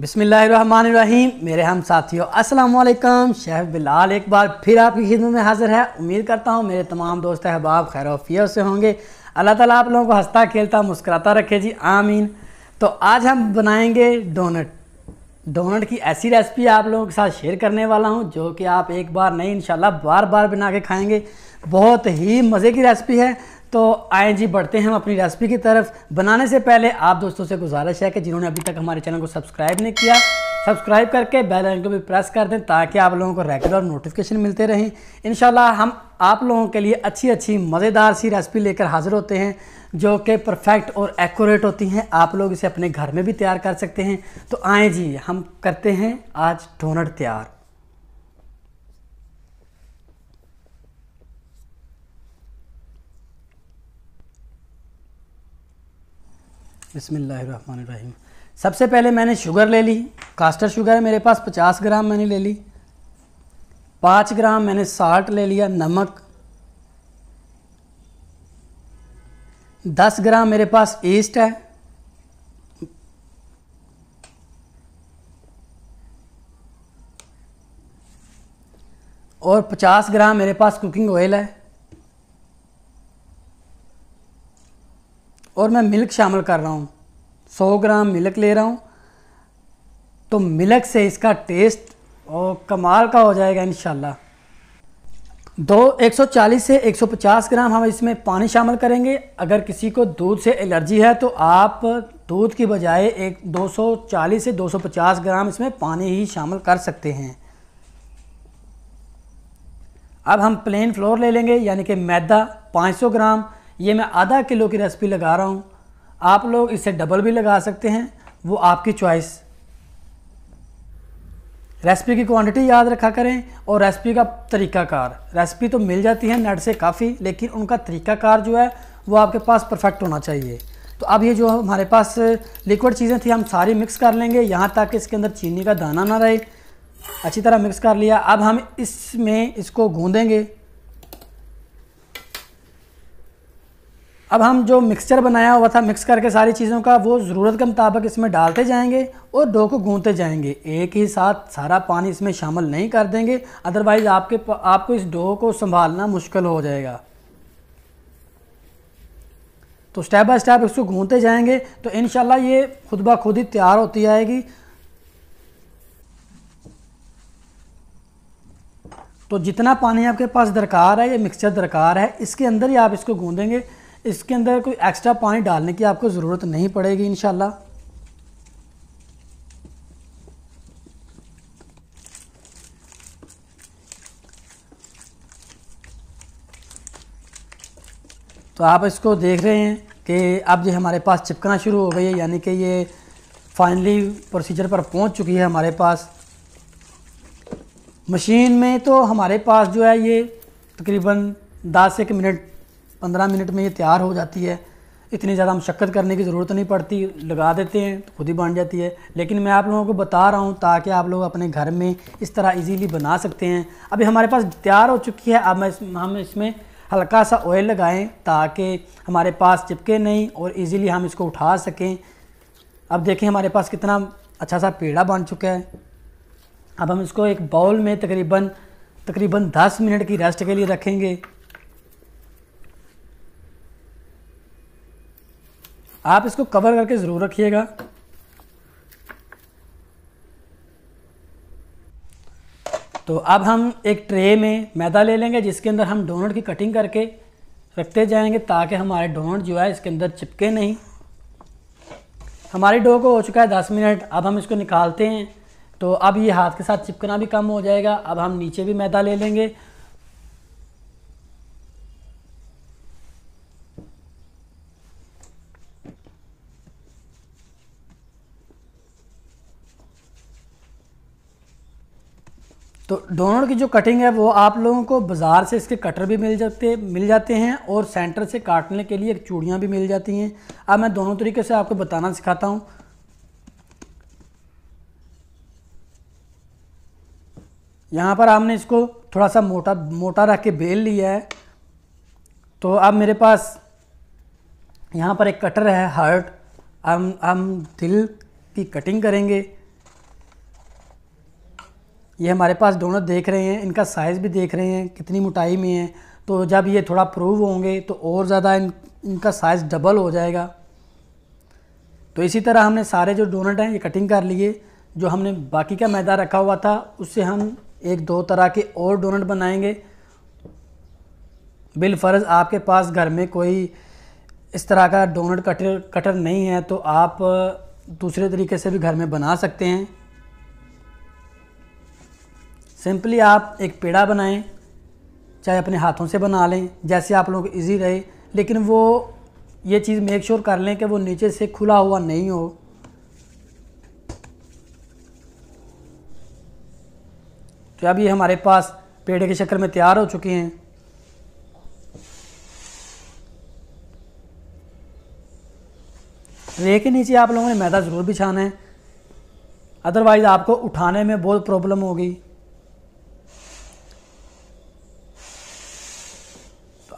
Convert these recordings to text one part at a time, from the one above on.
बिसमीम मेरे हम साथियों अस्सलाम वालेकुम शेफ़ बिलाल एक बार फिर आपकी खिदमत में हाज़िर है उम्मीद करता हूँ मेरे तमाम दोस्त अहबाब खैर वफ़ियर से होंगे अल्लाह ताला आप लोगों को हंसता खेलता मुस्कुराता रखे जी आमीन तो आज हम बनाएंगे डोनट डोनट की ऐसी रेसिपी आप लोगों के साथ शेयर करने वाला हूँ जो कि आप एक बार नहीं इन बार बार बना के खाएँगे बहुत ही मज़े की रेसिपी है तो आए जी बढ़ते हैं हम अपनी रेसिपी की तरफ बनाने से पहले आप दोस्तों से गुजारिश है कि जिन्होंने अभी तक हमारे चैनल को सब्सक्राइब नहीं किया सब्सक्राइब करके बेल आइकन को भी प्रेस कर दें ताकि आप लोगों को रेगुलर नोटिफिकेशन मिलते रहें इन हम आप लोगों के लिए अच्छी अच्छी मज़ेदार सी रेसिपी लेकर हाज़िर होते हैं जो कि परफेक्ट और एक्यूरेट होती हैं आप लोग इसे अपने घर में भी तैयार कर सकते हैं तो आएँ जी हम करते हैं आज डोनट तैयार बसमिल सबसे पहले मैंने शुगर ले ली कास्टर शुगर है मेरे पास 50 ग्राम मैंने ले ली 5 ग्राम मैंने साल्ट ले लिया नमक 10 ग्राम मेरे पास ईस्ट है और 50 ग्राम मेरे पास कुकिंग ऑयल है और मैं मिल्क शामिल कर रहा हूँ 100 ग्राम मिल्क ले रहा हूँ तो मिल्क से इसका टेस्ट और कमाल का हो जाएगा इन दो 140 से 150 ग्राम हम इसमें पानी शामिल करेंगे अगर किसी को दूध से एलर्जी है तो आप दूध की बजाय एक 240 से 250 ग्राम इसमें पानी ही शामिल कर सकते हैं अब हम प्लेन फ्लोर ले लेंगे यानी कि मैदा 500 ग्राम ये मैं आधा किलो की रेसिपी लगा रहा हूँ आप लोग इसे डबल भी लगा सकते हैं वो आपकी चॉइस रेसिपी की क्वांटिटी याद रखा करें और रेसिपी का तरीकाकार रेसिपी तो मिल जाती है नेट से काफ़ी लेकिन उनका तरीकाकार जो है वो आपके पास परफेक्ट होना चाहिए तो अब ये जो हमारे पास लिक्विड चीज़ें थी हम सारी मिक्स कर लेंगे यहाँ तक इसके अंदर चीनी का दाना ना रहे अच्छी तरह मिक्स कर लिया अब हम इसमें इसको गूँधेंगे अब हम जो मिक्सचर बनाया हुआ था मिक्स करके सारी चीज़ों का वो ज़रूरत के मुताबिक इसमें डालते जाएंगे और डो को गूँते जाएंगे एक ही साथ सारा पानी इसमें शामिल नहीं कर देंगे अदरवाइज़ आपके आपको इस डो को संभालना मुश्किल हो जाएगा तो स्टेप बाय स्टेप इसको घूमते जाएंगे तो इन ये खुद ब खुद ही तैयार होती आएगी तो जितना पानी आपके पास दरकार है ये मिक्सचर दरकार है इसके अंदर ही आप इसको गूँधेंगे इसके अंदर कोई एक्स्ट्रा पानी डालने की आपको ज़रूरत नहीं पड़ेगी इन तो आप इसको देख रहे हैं कि अब ये हमारे पास चिपकना शुरू हो गई है यानी कि ये फाइनली प्रोसीजर पर पहुंच चुकी है हमारे पास मशीन में तो हमारे पास जो है ये तकरीबन दस एक मिनट पंद्रह मिनट में ये तैयार हो जाती है इतनी ज़्यादा मशक्क़त करने की ज़रूरत नहीं पड़ती लगा देते हैं तो खुद ही बन जाती है लेकिन मैं आप लोगों को बता रहा हूँ ताकि आप लोग अपने घर में इस तरह इजीली बना सकते हैं अभी हमारे पास तैयार हो चुकी है अब इस, हम इसमें हल्का सा ऑयल लगाएं ताकि हमारे पास चिपके नहीं और इजीली हम इसको उठा सकें अब देखें हमारे पास कितना अच्छा सा पेड़ा बन चुका है अब हम इसको एक बाउल में तकरीबन तकरीबन 10 मिनट की रेस्ट के लिए रखेंगे आप इसको कवर करके ज़रूर रखिएगा तो अब हम एक ट्रे में मैदा ले लेंगे जिसके अंदर हम डोनट की कटिंग करके रखते जाएंगे ताकि हमारे डोनट जो है इसके अंदर चिपके नहीं हमारे डो को हो चुका है दस मिनट अब हम इसको निकालते हैं तो अब ये हाथ के साथ चिपकना भी कम हो जाएगा अब हम नीचे भी मैदा ले लेंगे तो डोनर की जो कटिंग है वो आप लोगों को बाज़ार से इसके कटर भी मिल जाते मिल जाते हैं और सेंटर से काटने के लिए चूड़ियाँ भी मिल जाती हैं अब मैं दोनों तरीके से आपको बताना सिखाता हूँ यहाँ पर हमने इसको थोड़ा सा मोटा मोटा रख के बेल लिया है तो अब मेरे पास यहाँ पर एक कटर है हार्ट हम हम दिल की कटिंग करेंगे ये हमारे पास डोनट देख रहे हैं इनका साइज़ भी देख रहे हैं कितनी मोटाई में है तो जब ये थोड़ा प्रूव होंगे तो और ज़्यादा इन इनका साइज़ डबल हो जाएगा तो इसी तरह हमने सारे जो डोनट हैं ये कटिंग कर लिए जो हमने बाकी का मैदा रखा हुआ था उससे हम एक दो तरह के और डोनट बनाएंगे बिलफर्ज़ आपके पास घर में कोई इस तरह का डोनट कटर कटर नहीं है तो आप दूसरे तरीके से भी घर में बना सकते हैं सिंपली आप एक पेड़ा बनाएं चाहे अपने हाथों से बना लें जैसे आप लोग इजी रहे लेकिन वो ये चीज़ मेक श्योर कर लें कि वो नीचे से खुला हुआ नहीं हो तो अब ये हमारे पास पेड़े के शक्ल में तैयार हो चुके हैं रे के नीचे आप लोगों ने मैदा ज़रूर बिछाना है अदरवाइज़ आपको उठाने में बहुत प्रॉब्लम होगी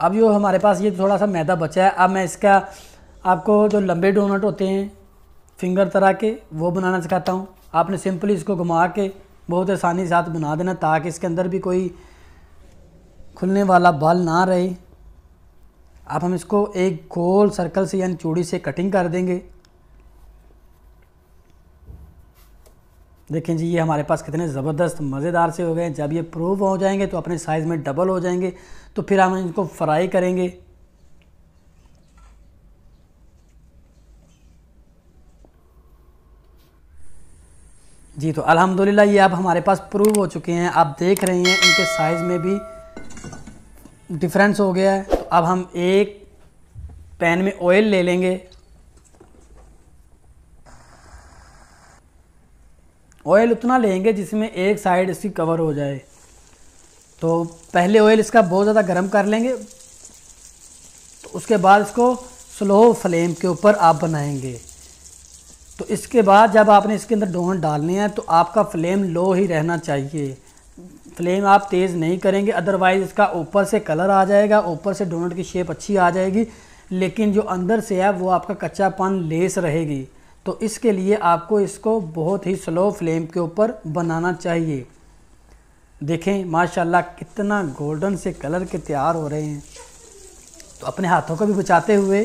अब जो हमारे पास ये थोड़ा सा मैदा बचा है अब मैं इसका आपको जो लंबे डोनट होते हैं फिंगर तरह के वो बनाना सिखाता हूँ आपने सिंपली इसको घुमा के बहुत आसानी से हाथ बना देना ताकि इसके अंदर भी कोई खुलने वाला बाल ना रहे अब हम इसको एक गोल सर्कल से यानी चूड़ी से कटिंग कर देंगे देखें जी ये हमारे पास कितने ज़बरदस्त मज़ेदार से हो गए जब ये प्रूव हो जाएंगे तो अपने साइज़ में डबल हो जाएंगे तो फिर हम इनको फ्राई करेंगे जी तो अल्हम्दुलिल्लाह ये अब हमारे पास प्रूव हो चुके हैं आप देख रहे हैं इनके साइज़ में भी डिफरेंस हो गया है तो अब हम एक पैन में ऑयल ले लेंगे ऑयल उतना लेंगे जिसमें एक साइड इसकी कवर हो जाए तो पहले ऑयल इसका बहुत ज़्यादा गर्म कर लेंगे तो उसके बाद इसको स्लो फ्लेम के ऊपर आप बनाएंगे तो इसके बाद जब आपने इसके अंदर डोनट डालने हैं तो आपका फ्लेम लो ही रहना चाहिए फ्लेम आप तेज़ नहीं करेंगे अदरवाइज़ इसका ऊपर से कलर आ जाएगा ऊपर से डोनट की शेप अच्छी आ जाएगी लेकिन जो अंदर से है वो आपका कच्चापन लेस रहेगी तो इसके लिए आपको इसको बहुत ही स्लो फ्लेम के ऊपर बनाना चाहिए देखें माशाल्लाह कितना गोल्डन से कलर के तैयार हो रहे हैं तो अपने हाथों को भी बचाते हुए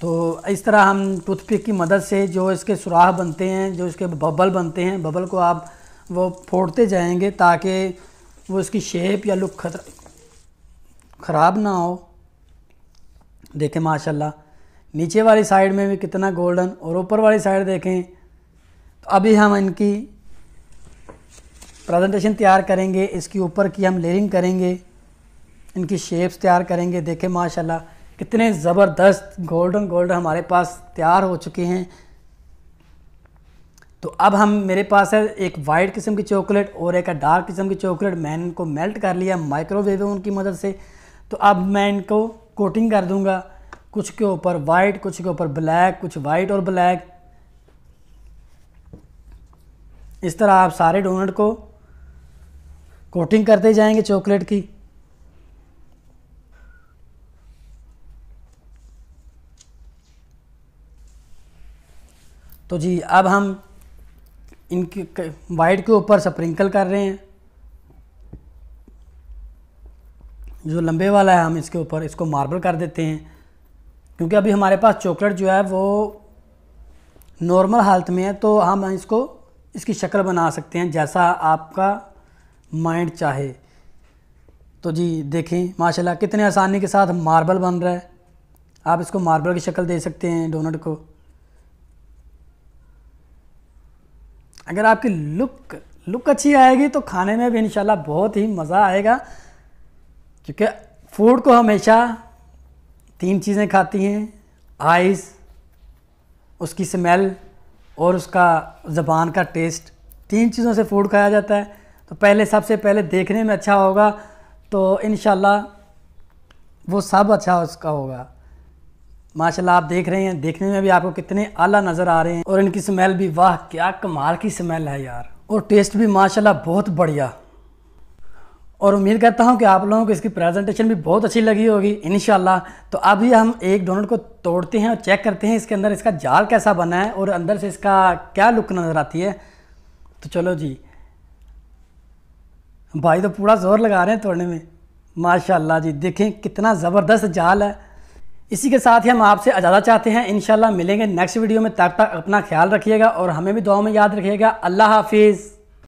तो इस तरह हम टूथपिक की मदद से जो इसके सुराह बनते हैं जो इसके बबल बनते हैं बबल को आप वो फोड़ते जाएंगे ताकि वो इसकी शेप या लुक खराब ना हो देखें माशाल्लाह नीचे वाली साइड में भी कितना गोल्डन और ऊपर वाली साइड देखें तो अभी हम इनकी प्रेजेंटेशन तैयार करेंगे इसके ऊपर की हम लेयरिंग करेंगे इनकी शेप्स तैयार करेंगे देखें माशाल्लाह कितने ज़बरदस्त गोल्डन गोल्ड हमारे पास तैयार हो चुके हैं तो अब हम मेरे पास है एक वाइट किस्म की चॉकलेट और एक डार्क किस्म की चॉकलेट मैंने इनको मेल्ट कर लिया माइक्रोवेव उनकी मदद से तो अब मैं इनको कोटिंग कर दूंगा कुछ के ऊपर वाइट कुछ के ऊपर ब्लैक कुछ वाइट और ब्लैक इस तरह आप सारे डोनट को कोटिंग करते जाएंगे चॉकलेट की तो जी अब हम इनके वाइट के ऊपर स्प्रिंकल कर रहे हैं जो लंबे वाला है हम इसके ऊपर इसको मार्बल कर देते हैं क्योंकि अभी हमारे पास चॉकलेट जो है वो नॉर्मल हालत में है तो हम इसको इसकी शक्ल बना सकते हैं जैसा आपका माइंड चाहे तो जी देखें माशाल्लाह कितने आसानी के साथ मार्बल बन रहा है आप इसको मार्बल की शक्ल दे सकते हैं डोनट को अगर आपकी लुक लुक अच्छी आएगी तो खाने में भी इंशाल्लाह बहुत ही मज़ा आएगा क्योंकि फूड को हमेशा तीन चीज़ें खाती हैं आइस उसकी स्मेल और उसका ज़बान का टेस्ट तीन चीज़ों से फूड खाया जाता है तो पहले सबसे पहले देखने में अच्छा होगा तो इन वो सब अच्छा उसका होगा माशाल्लाह आप देख रहे हैं देखने में भी आपको कितने आला नज़र आ रहे हैं और इनकी स्मेल भी वाह क्या कमाल की स्मेल है यार और टेस्ट भी माशाल्लाह बहुत बढ़िया और उम्मीद करता हूँ कि आप लोगों को इसकी प्रेजेंटेशन भी बहुत अच्छी लगी होगी इन तो अभी हम एक डोनट को तोड़ते हैं और चेक करते हैं इसके अंदर इसका जाल कैसा बना है और अंदर से इसका क्या लुक नज़र आती है तो चलो जी भाई तो पूरा ज़ोर लगा रहे हैं तोड़ने में माशाल्लाह जी देखें कितना ज़बरदस्त जाल है इसी के साथ ही हम आपसे इजाज़ा चाहते हैं इन मिलेंगे नेक्स्ट वीडियो में तब तक अपना ख्याल रखिएगा और हमें भी दुआ में याद रखिएगा अल्लाह हाफिज़